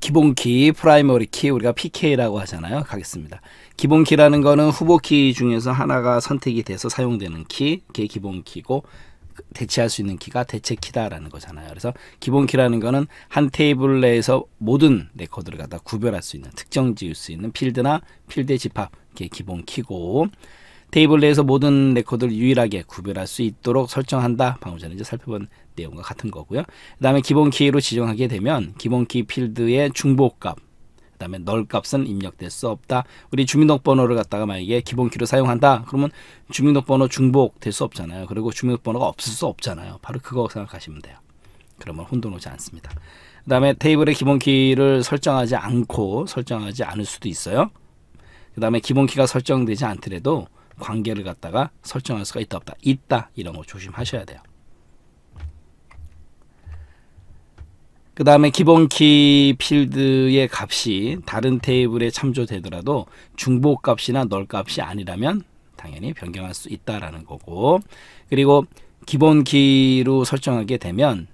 기본 키, 프라이머리 키 우리가 PK라고 하잖아요. 가겠습니다. 기본 키라는 거는 후보 키 중에서 하나가 선택이 돼서 사용되는 키, 그게 기본 키고 대체할 수 있는 키가 대체 키다라는 거잖아요. 그래서 기본 키라는 거는 한 테이블 내에서 모든 레코드를 갖다 구별할 수 있는 특정 지을 수 있는 필드나 필드 집합, 그게 기본 키고 테이블 내에서 모든 레코드를 유일하게 구별할 수 있도록 설정한다. 방금 전에 이제 살펴본 내용과 같은 거고요. 그 다음에 기본 키로 지정하게 되면 기본 키 필드의 중복값 그 다음에 널값은 입력될 수 없다. 우리 주민등록번호를 갖다가 만약에 기본키로 사용한다. 그러면 주민등록번호 중복될 수 없잖아요. 그리고 주민등록번호가 없을 수 없잖아요. 바로 그거 생각하시면 돼요. 그러면 혼돈 오지 않습니다. 그 다음에 테이블의 기본키를 설정하지 않고 설정하지 않을 수도 있어요. 그 다음에 기본키가 설정되지 않더라도 관계를 갖다가 설정할 수가 있다 없다. 있다 이런 거 조심하셔야 돼요. 그 다음에 기본키 필드의 값이 다른 테이블에 참조되더라도 중복값이나 널값이 아니라면 당연히 변경할 수 있다라는 거고 그리고 기본키로 설정하게 되면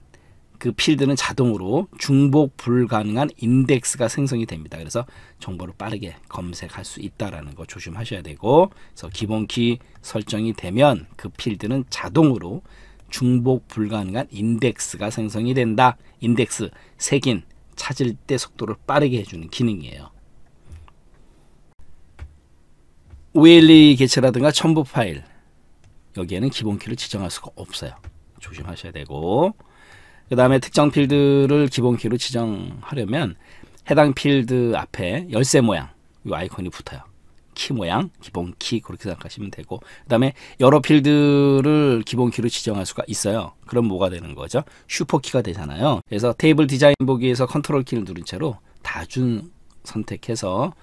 그 필드는 자동으로 중복 불가능한 인덱스가 생성이 됩니다. 그래서 정보를 빠르게 검색할 수 있다라는 거 조심하셔야 되고 그래서 기본키 설정이 되면 그 필드는 자동으로 중복 불가능한 인덱스가 생성이 된다. 인덱스, 색인, 찾을 때 속도를 빠르게 해주는 기능이에요. o 엘 a 개체라든가 첨부 파일 여기에는 기본 키를 지정할 수가 없어요. 조심하셔야 되고 그 다음에 특정 필드를 기본 키로 지정하려면 해당 필드 앞에 열쇠 모양 이 아이콘이 붙어요. 키 모양, 기본 키 그렇게 생각하시면 되고 그다음에 여러 필드를 기본 키로 지정할 수가 있어요. 그럼 뭐가 되는 거죠? 슈퍼 키가 되잖아요. 그래서 테이블 디자인 보기에서 컨트롤 키를 누른 채로 다중 선택해서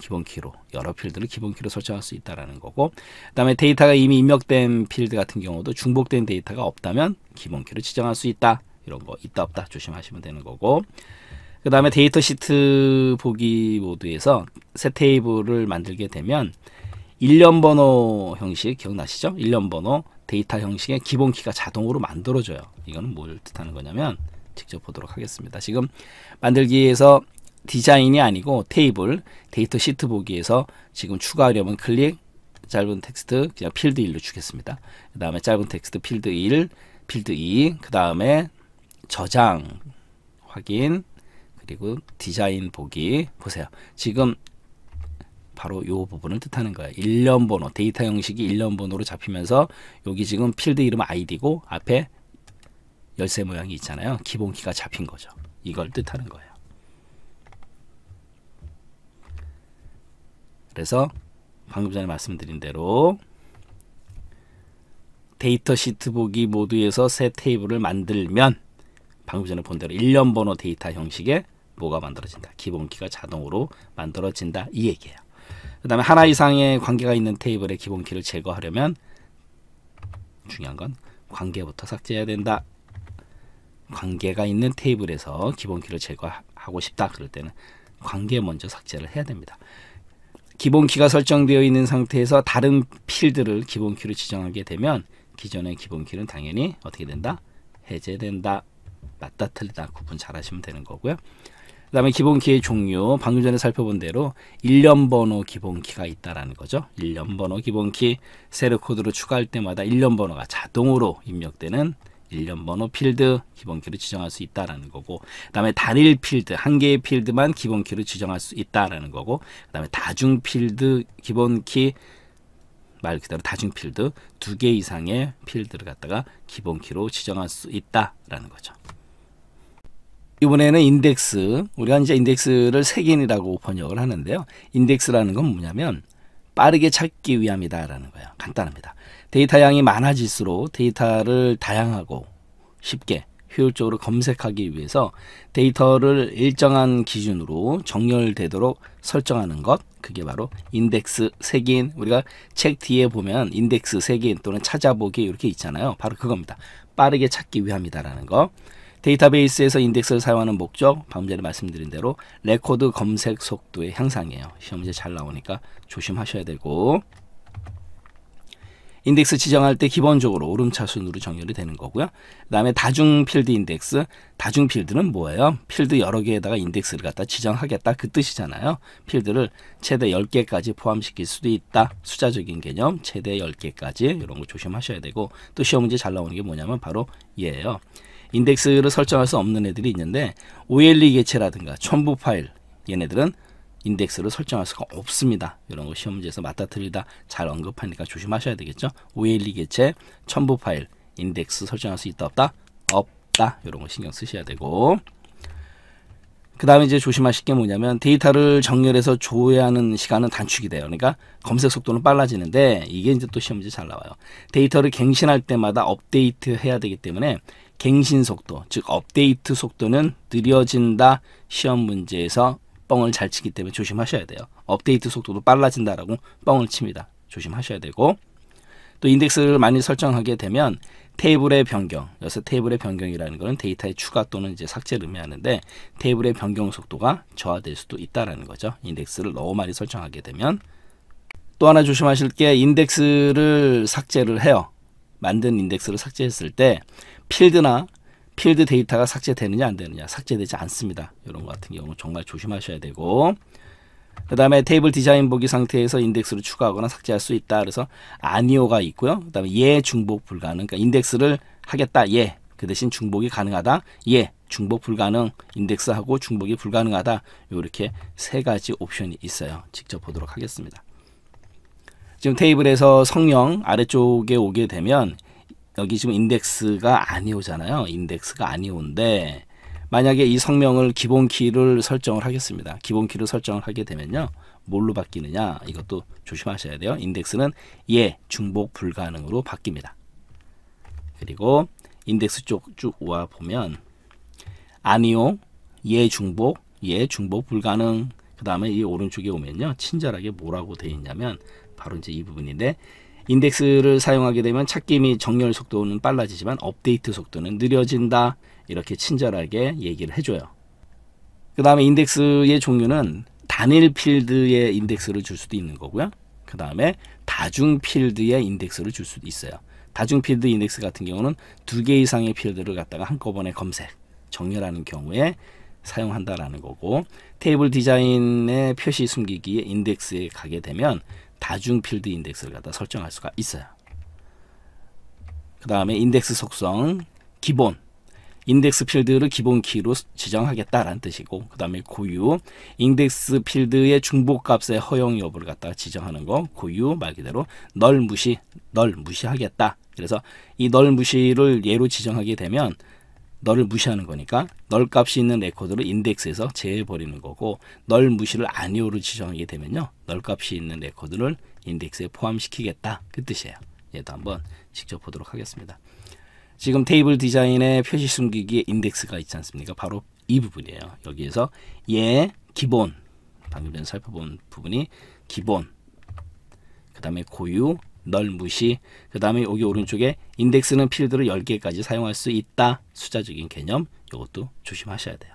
기본 키로 여러 필드를 기본 키로 설정할 수 있다라는 거고 그다음에 데이터가 이미 입력된 필드 같은 경우도 중복된 데이터가 없다면 기본 키로 지정할 수 있다. 이런 거 있다 없다 조심하시면 되는 거고 그 다음에 데이터 시트 보기 모드에서 새 테이블을 만들게 되면 일련 번호 형식 기억나시죠? 일련 번호 데이터 형식의 기본 키가 자동으로 만들어져요. 이건뭘 뜻하는 거냐면 직접 보도록 하겠습니다. 지금 만들기에서 디자인이 아니고 테이블 데이터 시트 보기에서 지금 추가하려면 클릭 짧은 텍스트 그냥 필드 1로 주겠습니다. 그 다음에 짧은 텍스트 필드 1, 필드 2, 그 다음에 저장 확인 그리고 디자인 보기 보세요. 지금 바로 요 부분을 뜻하는 거예요. 1년 번호 데이터 형식이 1년 번호로 잡히면서 여기 지금 필드 이름 아이디고 앞에 열쇠 모양이 있잖아요. 기본키가 잡힌 거죠. 이걸 뜻하는 거예요. 그래서 방금 전에 말씀드린 대로 데이터 시트 보기 모드에서 새 테이블을 만들면 방금 전에 본 대로 1년 번호 데이터 형식의 뭐가 만들어진다. 기본키가 자동으로 만들어진다. 이 얘기예요. 그 다음에 하나 이상의 관계가 있는 테이블의 기본키를 제거하려면 중요한 건 관계부터 삭제해야 된다. 관계가 있는 테이블에서 기본키를 제거하고 싶다. 그럴 때는 관계 먼저 삭제를 해야 됩니다. 기본키가 설정되어 있는 상태에서 다른 필드를 기본키로 지정하게 되면 기존의 기본키는 당연히 어떻게 된다? 해제된다. 맞다 틀리다 구분 잘 하시면 되는 거고요. 그다음에 기본키의 종류 방금 전에 살펴본 대로 일련 번호 기본키가 있다라는 거죠. 일련 번호 기본키 세로 코드로 추가할 때마다 일련 번호가 자동으로 입력되는 일련 번호 필드 기본키로 지정할 수 있다라는 거고 그다음에 단일 필드 한 개의 필드만 기본키로 지정할 수 있다라는 거고 그다음에 다중 필드 기본키 말 그대로 다중 필드 두 개 이상의 필드를 갖다가 기본키로 지정할 수 있다라는 거죠. 이번에는 인덱스 우리가 이제 인덱스를 세 색인이라고 번역을 하는데요. 인덱스라는 건 뭐냐면 빠르게 찾기 위함이다라는 거예요. 간단합니다. 데이터 양이 많아질수록 데이터를 다양하고 쉽게 효율적으로 검색하기 위해서 데이터를 일정한 기준으로 정렬되도록 설정하는 것 그게 바로 인덱스 세 색인 우리가 책 뒤에 보면 인덱스 세 색인 또는 찾아보기 이렇게 있잖아요 바로 그겁니다 빠르게 찾기 위함이다라는 거 데이터베이스에서 인덱스를 사용하는 목적 방금 전에 말씀드린 대로 레코드 검색 속도의 향상이에요. 시험제 잘 나오니까 조심하셔야 되고 인덱스 지정할 때 기본적으로 오름차순으로 정렬이 되는 거고요. 그 다음에 다중필드 인덱스. 다중필드는 뭐예요? 필드 여러 개에다가 인덱스를 갖다 지정하겠다 그 뜻이잖아요. 필드를 최대 10개까지 포함시킬 수도 있다. 숫자적인 개념 최대 10개까지 이런 거 조심하셔야 되고 또 시험 문제 잘 나오는 게 뭐냐면 바로 얘예요. 인덱스를 설정할 수 없는 애들이 있는데 OLE 개체라든가 첨부 파일 얘네들은 인덱스를 설정할 수가 없습니다. 이런 거 시험 문제에서 맞다 틀리다 잘 언급하니까 조심하셔야 되겠죠. OLE 개체, 첨부 파일, 인덱스 설정할 수 있다 없다? 없다. 이런 거 신경 쓰셔야 되고 그 다음에 이제 조심하실 게 뭐냐면 데이터를 정렬해서 조회하는 시간은 단축이 돼요. 그러니까 검색 속도는 빨라지는데 이게 이제 또 시험 문제 잘 나와요. 데이터를 갱신할 때마다 업데이트 해야 되기 때문에 갱신 속도, 즉 업데이트 속도는 느려진다. 시험 문제에서 뻥을 잘 치기 때문에 조심하셔야 돼요. 업데이트 속도도 빨라진다라고 뻥을 칩니다. 조심하셔야 되고 또 인덱스를 많이 설정하게 되면 테이블의 변경, 여기서 테이블의 변경이라는 것은 데이터의 추가 또는 이제 삭제를 의미하는데 테이블의 변경 속도가 저하될 수도 있다라는 거죠. 인덱스를 너무 많이 설정하게 되면 또 하나 조심하실 게 인덱스를 삭제를 해요. 만든 인덱스를 삭제했을 때 필드나 필드 데이터가 삭제되느냐 안 되느냐 삭제되지 않습니다. 이런 것 같은 경우 정말 조심하셔야 되고 그 다음에 테이블 디자인 보기 상태에서 인덱스를 추가하거나 삭제할 수 있다. 그래서 아니오가 있고요. 그 다음에 예 중복 불가능. 그러니까 인덱스를 하겠다. 예. 그 대신 중복이 가능하다. 예. 중복 불가능. 인덱스하고 중복이 불가능하다. 이렇게 세 가지 옵션이 있어요. 직접 보도록 하겠습니다. 지금 테이블에서 성령 아래쪽에 오게 되면 여기 지금 인덱스가 아니오잖아요. 인덱스가 아니오인데 만약에 이 성명을 기본 키를 설정을 하겠습니다. 기본 키를 설정을 하게 되면요. 뭘로 바뀌느냐 이것도 조심하셔야 돼요. 인덱스는 예 중복 불가능으로 바뀝니다. 그리고 인덱스 쪽 쭉 와 보면 아니오 예 중복 예 중복 불가능 그 다음에 이 오른쪽에 오면요 친절하게 뭐라고 되어 있냐면 바로 이제 이 부분인데 인덱스를 사용하게 되면 찾기 및 정렬 속도는 빨라지지만 업데이트 속도는 느려진다. 이렇게 친절하게 얘기를 해줘요. 그 다음에 인덱스의 종류는 단일 필드의 인덱스를 줄 수도 있는 거고요. 그 다음에 다중 필드의 인덱스를 줄 수도 있어요. 다중 필드 인덱스 같은 경우는 두 개 이상의 필드를 갖다가 한꺼번에 검색, 정렬하는 경우에 사용한다라는 거고 테이블 디자인의 표시 숨기기에 인덱스에 가게 되면 다중 필드 인덱스를 갖다 설정할 수가 있어요. 그 다음에 인덱스 속성 기본 인덱스 필드를 기본 키로 지정하겠다라는 뜻이고 그 다음에 고유 인덱스 필드의 중복값의 허용 여부를 갖다가 지정하는 거 고유 말 그대로 널 무시 널 무시하겠다 그래서 이 널 무시를 예로 지정하게 되면 널를 무시하는 거니까 널 값이 있는 레코드를 인덱스에서 제외해버리는 거고 널 무시를 아니오로 지정하게 되면요. 널 값이 있는 레코드를 인덱스에 포함시키겠다. 그 뜻이에요. 얘도 한번 직접 보도록 하겠습니다. 지금 테이블 디자인의 표시 숨기기에 인덱스가 있지 않습니까? 바로 이 부분이에요. 여기에서 얘 기본 방금 전에 살펴본 부분이 기본 그 다음에 고유 널 무시 그 다음에 여기 오른쪽에 인덱스는 필드를 10개까지 사용할 수 있다. 숫자적인 개념 이것도 조심하셔야 돼요.